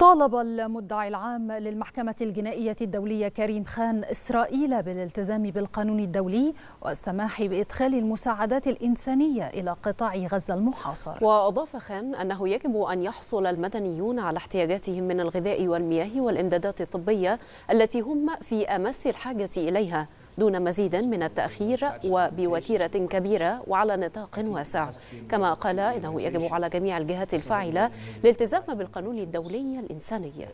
طالب المدعي العام للمحكمة الجنائية الدولية كريم خان إسرائيل بالالتزام بالقانون الدولي والسماح بإدخال المساعدات الإنسانية إلى قطاع غزة المحاصر وأضاف خان أنه يجب أن يحصل المدنيون على احتياجاتهم من الغذاء والمياه والإمدادات الطبية التي هم في أمس الحاجة إليها دون مزيد من التأخير وبوتيرة كبيرة وعلى نطاق واسع كما قال إنه يجب على جميع الجهات الفاعلة الالتزام بالقانون الدولي الإنساني